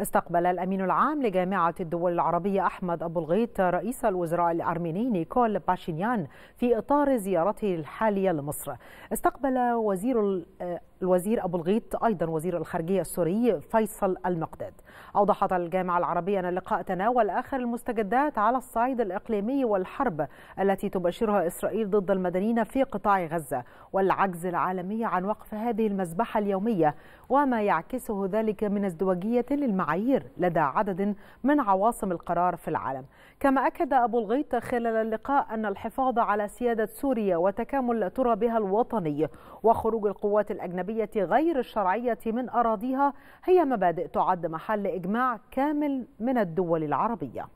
استقبل الأمين العام لجامعة الدول العربية أحمد أبو الغيط رئيس الوزراء الأرميني نيكول باشينيان في إطار زيارته الحالية لمصر استقبل وزير الوزير أبو الغيط أيضا وزير الخارجية السوري فيصل المقداد أوضحت الجامعة العربية أن اللقاء تناول آخر المستجدات على الصعيد الإقليمي والحرب التي تبشرها إسرائيل ضد المدنيين في قطاع غزة والعجز العالمي عن وقف هذه المذبحة اليومية وما يعكسه ذلك من ازدواجية للمعايير لدى عدد من عواصم القرار في العالم كما أكد أبو الغيط خلال اللقاء أن الحفاظ على سيادة سوريا وتكامل ترابها الوطني وخروج القوات الأجنبية الأجنبية غير الشرعية من أراضيها هي مبادئ تعد محل إجماع كامل من الدول العربية